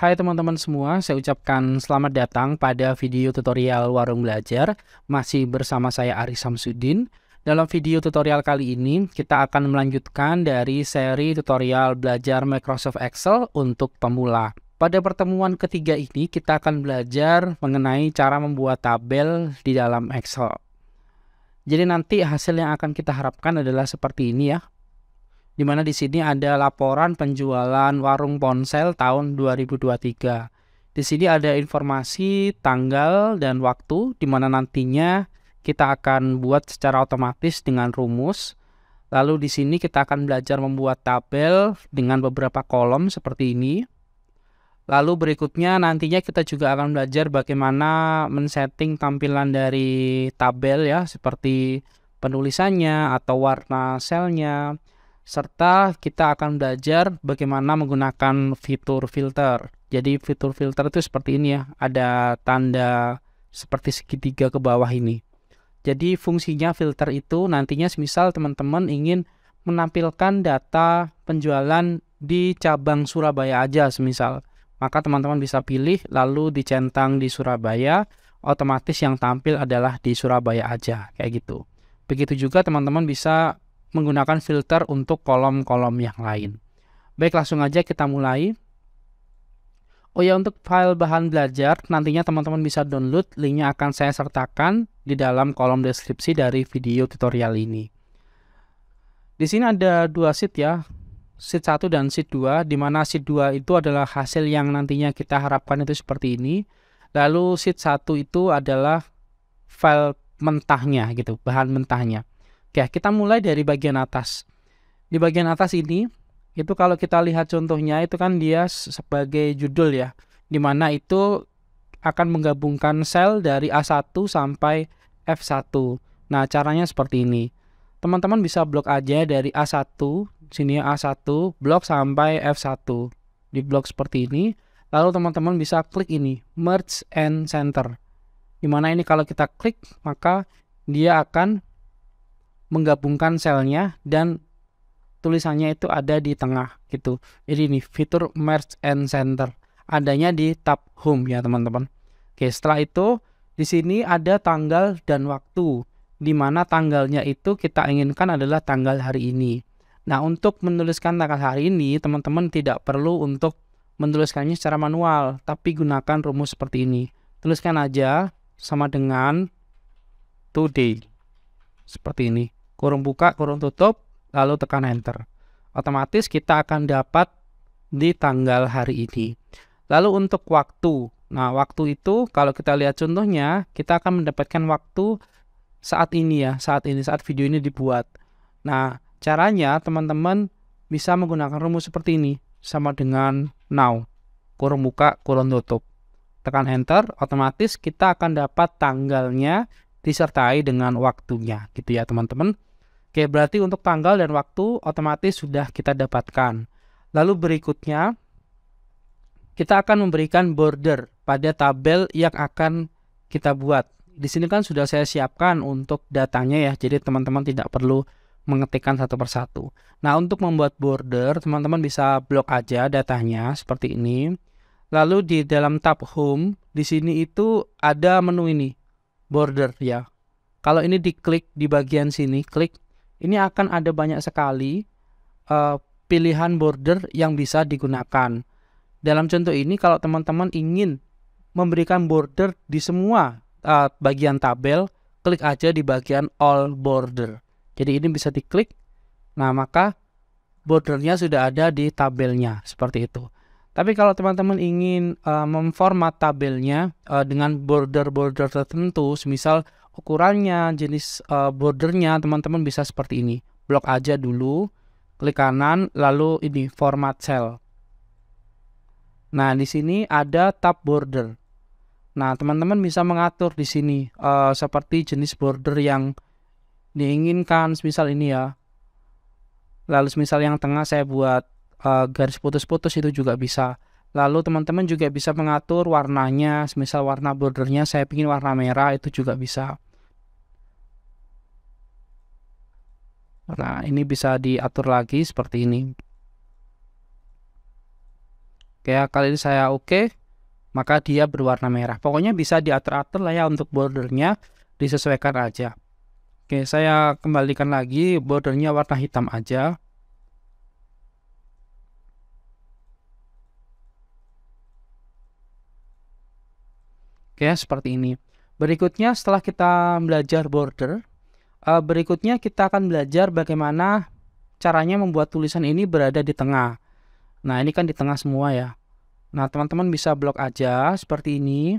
Hai teman-teman semua, saya ucapkan selamat datang pada video tutorial Warung Belajar. Masih bersama saya Ari Samsudin. Dalam video tutorial kali ini, kita akan melanjutkan dari seri tutorial belajar Microsoft Excel untuk pemula. Pada pertemuan ketiga ini, kita akan belajar mengenai cara membuat tabel di dalam Excel. Jadi nanti hasil yang akan kita harapkan adalah seperti ini ya di mana di sini ada laporan penjualan warung ponsel tahun 2023. Di sini ada informasi tanggal dan waktu di mana nantinya kita akan buat secara otomatis dengan rumus. Lalu di sini kita akan belajar membuat tabel dengan beberapa kolom seperti ini. Lalu berikutnya nantinya kita juga akan belajar bagaimana men-setting tampilan dari tabel ya seperti penulisannya atau warna selnya serta kita akan belajar bagaimana menggunakan fitur filter. Jadi fitur filter itu seperti ini ya, ada tanda seperti segitiga ke bawah ini. Jadi fungsinya filter itu nantinya semisal teman-teman ingin menampilkan data penjualan di cabang Surabaya aja semisal. Maka teman-teman bisa pilih lalu dicentang di Surabaya, otomatis yang tampil adalah di Surabaya aja kayak gitu. Begitu juga teman-teman bisa menggunakan filter untuk kolom-kolom yang lain. Baik, langsung aja kita mulai. Oh ya, untuk file bahan belajar, nantinya teman-teman bisa download, linknya akan saya sertakan di dalam kolom deskripsi dari video tutorial ini. Di sini ada dua sheet ya, sheet 1 dan sheet 2, di mana sheet 2 itu adalah hasil yang nantinya kita harapkan itu seperti ini. Lalu sheet 1 itu adalah file mentahnya gitu, bahan mentahnya. Oke, kita mulai dari bagian atas. Di bagian atas ini, itu kalau kita lihat contohnya itu kan dia sebagai judul ya, di mana itu akan menggabungkan sel dari A1 sampai F1. Nah, caranya seperti ini. Teman-teman bisa blok aja dari A1, sini A1, blok sampai F1. Di blok seperti ini, lalu teman-teman bisa klik ini, merge and center. Di mana ini kalau kita klik, maka dia akan menggabungkan selnya dan tulisannya itu ada di tengah gitu. Jadi ini fitur merge and center adanya di tab home ya teman-teman. Oke, setelah itu di sini ada tanggal dan waktu di mana tanggalnya itu kita inginkan adalah tanggal hari ini. Nah, untuk menuliskan tanggal hari ini, teman-teman tidak perlu untuk menuliskannya secara manual, tapi gunakan rumus seperti ini. Tuliskan aja sama dengan today. Seperti ini kurung buka, kurung tutup, lalu tekan enter. Otomatis kita akan dapat di tanggal hari ini. Lalu untuk waktu. Nah, waktu itu kalau kita lihat contohnya, kita akan mendapatkan waktu saat ini ya, saat ini, saat video ini dibuat. Nah, caranya teman-teman bisa menggunakan rumus seperti ini, sama dengan now, kurung buka, kurung tutup. Tekan enter, otomatis kita akan dapat tanggalnya disertai dengan waktunya gitu ya teman-teman. Oke, berarti untuk tanggal dan waktu otomatis sudah kita dapatkan. Lalu berikutnya, kita akan memberikan border pada tabel yang akan kita buat. Di sini kan sudah saya siapkan untuk datanya ya, jadi teman-teman tidak perlu mengetikkan satu persatu. Nah, untuk membuat border, teman-teman bisa blok aja datanya seperti ini. Lalu di dalam tab home, di sini itu ada menu ini, border ya. Kalau ini diklik di bagian sini, klik ini akan ada banyak sekali uh, pilihan border yang bisa digunakan. Dalam contoh ini, kalau teman-teman ingin memberikan border di semua uh, bagian tabel, klik aja di bagian all border. Jadi ini bisa diklik, nah maka bordernya sudah ada di tabelnya seperti itu. Tapi kalau teman-teman ingin uh, memformat tabelnya uh, dengan border-border tertentu, misal ukurannya, jenis uh, bordernya, teman-teman bisa seperti ini. Blok aja dulu, klik kanan, lalu ini format cell. Nah, di sini ada tab border. Nah, teman-teman bisa mengatur di sini uh, seperti jenis border yang diinginkan, misal ini ya. Lalu misal yang tengah saya buat uh, garis putus-putus itu juga bisa. Lalu teman-teman juga bisa mengatur warnanya, misal warna bordernya saya ingin warna merah itu juga bisa. Nah, ini bisa diatur lagi seperti ini. Oke, ya, kali ini saya oke, okay, maka dia berwarna merah. Pokoknya bisa diatur-atur lah ya untuk bordernya, disesuaikan aja. Oke, saya kembalikan lagi bordernya warna hitam aja. Oke, ya, seperti ini. Berikutnya setelah kita belajar border, Eh, berikutnya kita akan belajar bagaimana caranya membuat tulisan ini berada di tengah. Nah, ini kan di tengah semua ya. Nah, teman-teman bisa blok aja seperti ini.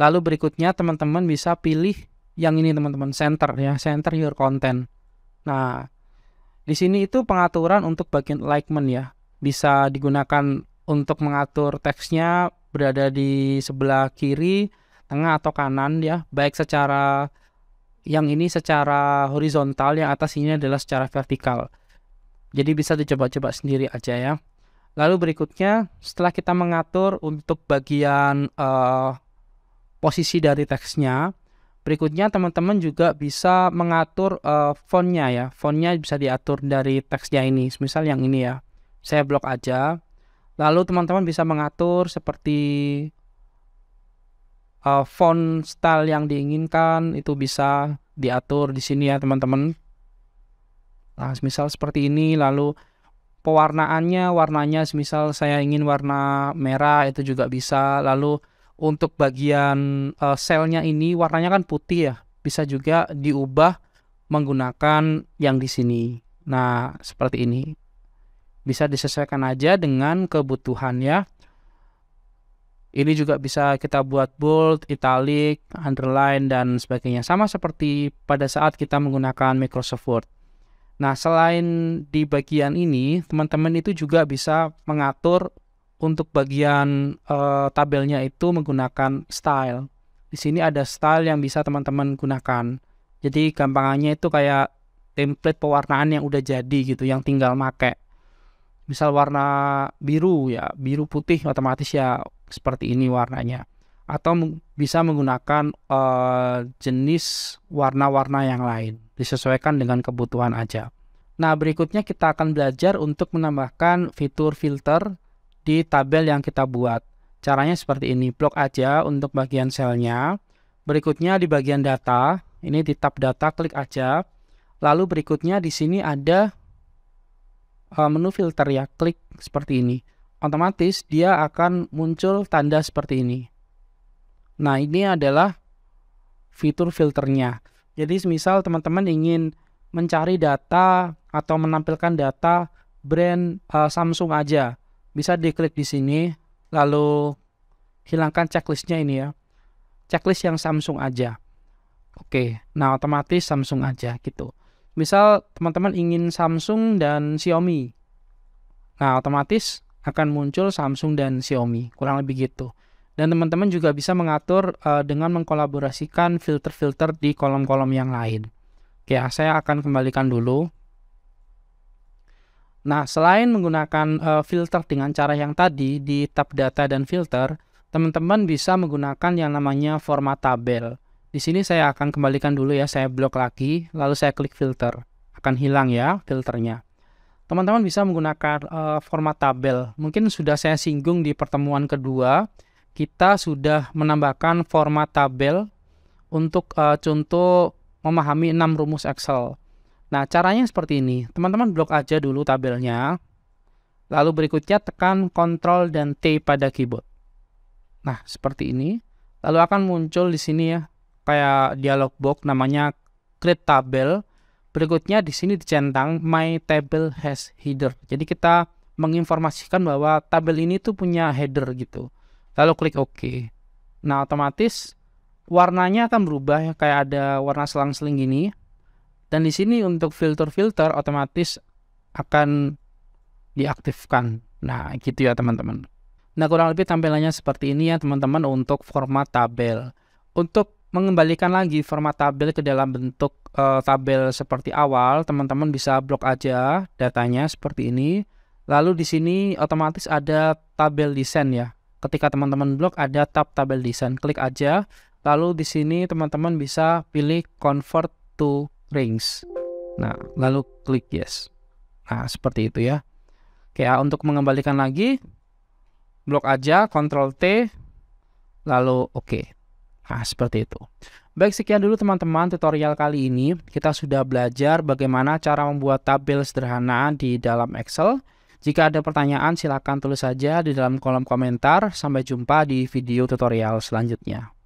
Lalu berikutnya teman-teman bisa pilih yang ini teman-teman, center ya, center your content. Nah, di sini itu pengaturan untuk bagian alignment ya. Bisa digunakan untuk mengatur teksnya berada di sebelah kiri, tengah atau kanan ya, baik secara yang ini secara horizontal, yang atas ini adalah secara vertikal. Jadi bisa dicoba-coba sendiri aja ya. Lalu berikutnya, setelah kita mengatur untuk bagian uh, posisi dari teksnya, berikutnya teman-teman juga bisa mengatur uh, fontnya ya. Fontnya bisa diatur dari teksnya ini. Misal yang ini ya, saya blok aja. Lalu teman-teman bisa mengatur seperti uh, font style yang diinginkan itu bisa diatur di sini ya teman-teman. Nah, misal seperti ini lalu pewarnaannya, warnanya misal saya ingin warna merah itu juga bisa. Lalu untuk bagian uh, selnya ini warnanya kan putih ya. Bisa juga diubah menggunakan yang di sini. Nah, seperti ini. Bisa disesuaikan aja dengan kebutuhan ya. Ini juga bisa kita buat bold, italic, underline, dan sebagainya. Sama seperti pada saat kita menggunakan Microsoft Word. Nah, selain di bagian ini, teman-teman itu juga bisa mengatur untuk bagian uh, tabelnya itu menggunakan style. Di sini ada style yang bisa teman-teman gunakan. Jadi gampangannya itu kayak template pewarnaan yang udah jadi gitu, yang tinggal make. Misal warna biru ya, biru putih otomatis ya seperti ini warnanya atau bisa menggunakan uh, jenis warna-warna yang lain disesuaikan dengan kebutuhan aja. Nah, berikutnya kita akan belajar untuk menambahkan fitur filter di tabel yang kita buat. Caranya seperti ini, blok aja untuk bagian selnya. Berikutnya di bagian data, ini di tab data klik aja. Lalu berikutnya di sini ada eh, menu filter ya, klik seperti ini otomatis dia akan muncul tanda seperti ini. Nah, ini adalah fitur filternya. Jadi, misal teman-teman ingin mencari data atau menampilkan data brand uh, Samsung aja, bisa diklik di sini, lalu hilangkan checklistnya ini ya. Checklist yang Samsung aja. Oke, nah otomatis Samsung aja gitu. Misal teman-teman ingin Samsung dan Xiaomi. Nah, otomatis akan muncul Samsung dan Xiaomi, kurang lebih gitu. Dan teman-teman juga bisa mengatur uh, dengan mengkolaborasikan filter-filter di kolom-kolom yang lain. Oke, ya, saya akan kembalikan dulu. Nah, selain menggunakan uh, filter dengan cara yang tadi di tab data dan filter, teman-teman bisa menggunakan yang namanya format tabel. Di sini saya akan kembalikan dulu ya, saya blok lagi, lalu saya klik filter. Akan hilang ya filternya teman-teman bisa menggunakan uh, format tabel. Mungkin sudah saya singgung di pertemuan kedua, kita sudah menambahkan format tabel untuk uh, contoh memahami 6 rumus Excel. Nah, caranya seperti ini. Teman-teman blok aja dulu tabelnya. Lalu berikutnya tekan Ctrl dan T pada keyboard. Nah, seperti ini. Lalu akan muncul di sini ya, kayak dialog box namanya create table. Berikutnya di sini dicentang my table has header. Jadi kita menginformasikan bahwa tabel ini tuh punya header gitu. Lalu klik OK. Nah otomatis warnanya akan berubah ya kayak ada warna selang-seling gini. Dan di sini untuk filter-filter otomatis akan diaktifkan. Nah gitu ya teman-teman. Nah kurang lebih tampilannya seperti ini ya teman-teman untuk format tabel. Untuk mengembalikan lagi format tabel ke dalam bentuk e, tabel seperti awal, teman-teman bisa blok aja datanya seperti ini. Lalu di sini otomatis ada tabel desain ya. Ketika teman-teman blok ada tab tabel desain, klik aja. Lalu di sini teman-teman bisa pilih convert to rings. Nah, lalu klik yes. Nah, seperti itu ya. Oke, ya, untuk mengembalikan lagi blok aja Ctrl T lalu oke. Okay. Nah, seperti itu. Baik, sekian dulu teman-teman tutorial kali ini. Kita sudah belajar bagaimana cara membuat tabel sederhana di dalam Excel. Jika ada pertanyaan, silakan tulis saja di dalam kolom komentar. Sampai jumpa di video tutorial selanjutnya.